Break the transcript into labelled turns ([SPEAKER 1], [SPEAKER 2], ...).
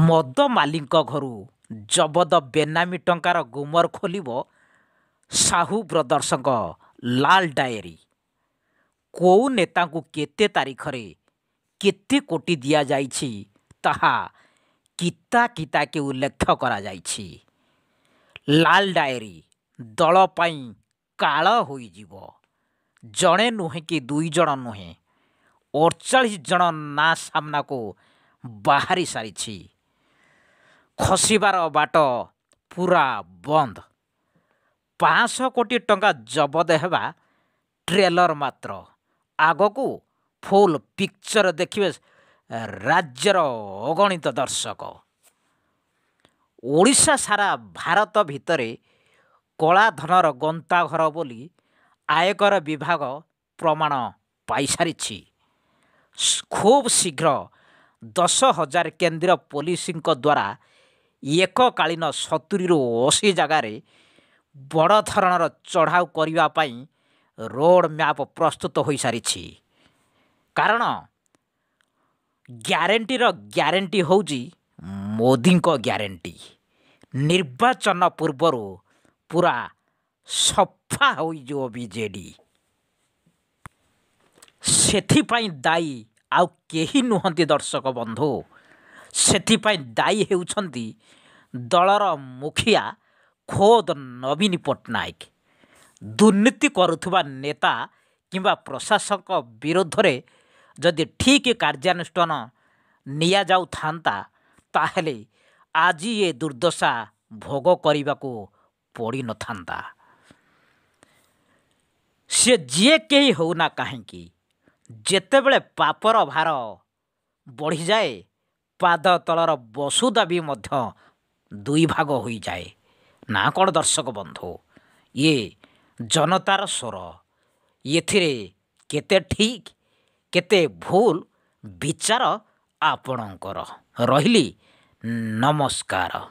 [SPEAKER 1] ମଦ ମାଲିକ ଘରୁ ଜବଦ ବେନାମୀ ଟଙ୍କାର ଗୁମର ଖୋଲିବ ସାହୁ ବ୍ରଦର୍ସଙ୍କ ଲାଲ ଡାଏରୀ କେଉଁ ନେତାଙ୍କୁ କେତେ ତାରିଖରେ କେତେ କୋଟି ଦିଆଯାଇଛି ତାହା କିତା କିତାକେ ଉଲ୍ଲେଖ କରାଯାଇଛି ଲାଲ ଡାଏରୀ ଦଳ ପାଇଁ କାଳ ହୋଇଯିବ ଜଣେ ନୁହେଁ କି ଦୁଇ ଜଣ ନୁହେଁ ଅଡ଼ଚାଳିଶ ଜଣ ନାଁ ସାମ୍ନାକୁ ବାହାରି ସାରିଛି ଖସିବାର ବାଟ ପୁରା ବନ୍ଦ ପାଞ୍ଚଶହ କୋଟି ଟଙ୍କା ଜବତ ହେବା ଟ୍ରେଲର ମାତ୍ର ଆଗକୁ ଫୁଲ୍ ପିକ୍ଚର ଦେଖିବେ ରାଜ୍ୟର ଅଗଣିତ ଦର୍ଶକ ଓଡ଼ିଶା ସାରା ଭାରତ ଭିତରେ କଳାଧନର ଗନ୍ତାଘର ବୋଲି ଆୟକର ବିଭାଗ ପ୍ରମାଣ ପାଇସାରିଛି ଖୁବ୍ ଶୀଘ୍ର ଦଶ ହଜାର କେନ୍ଦ୍ରୀୟ ପୋଲିସଙ୍କ ଦ୍ୱାରା ଏକକାଳୀନ ସତୁରିରୁ ଅଶୀ ଜାଗାରେ ବଡ଼ ଧରଣର ଚଢ଼ାଉ କରିବା ପାଇଁ ରୋଡ଼ ମ୍ୟାପ୍ ପ୍ରସ୍ତୁତ ହୋଇସାରିଛି କାରଣ ଗ୍ୟାରେଣ୍ଟିର ଗ୍ୟାରେଣ୍ଟି ହେଉଛି ମୋଦିଙ୍କ ଗ୍ୟାରେଣ୍ଟି ନିର୍ବାଚନ ପୂର୍ବରୁ ପୁରା ସଫା ହୋଇଯିବ ବିଜେଡ଼ି ସେଥିପାଇଁ ଦାୟୀ ଆଉ କେହି ନୁହନ୍ତି ଦର୍ଶକ ବନ୍ଧୁ ସେଥିପାଇଁ ଦାୟୀ ହେଉଛନ୍ତି ଦଳର ମୁଖିଆ ଖୋଦ ନବୀନ ପଟ୍ଟନାୟକ ଦୁର୍ନୀତି କରୁଥିବା ନେତା କିମ୍ବା ପ୍ରଶାସକ ବିରୁଦ୍ଧରେ ଯଦି ଠିକ୍ କାର୍ଯ୍ୟାନୁଷ୍ଠାନ ନିଆଯାଉଥାନ୍ତା ତାହେଲେ ଆଜି ଏ ଦୁର୍ଦ୍ଦଶା ଭୋଗ କରିବାକୁ ପଡ଼ିନଥାନ୍ତା ସିଏ ଯିଏ କେହି ହେଉନା କାହିଁକି ଯେତେବେଳେ ପାପର ଭାର ବଢ଼ିଯାଏ ପାଦ ତଳର ବସୁଦା ବି ମଧ୍ୟ ଦୁଇ ଭାଗ ହୋଇଯାଏ ନା କ'ଣ ଦର୍ଶକ ବନ୍ଧୁ ଇଏ ଜନତାର ସ୍ୱର ଏଥିରେ କେତେ ଠିକ୍ କେତେ ଭୁଲ ବିଚାର ଆପଣଙ୍କର ରହିଲି ନମସ୍କାର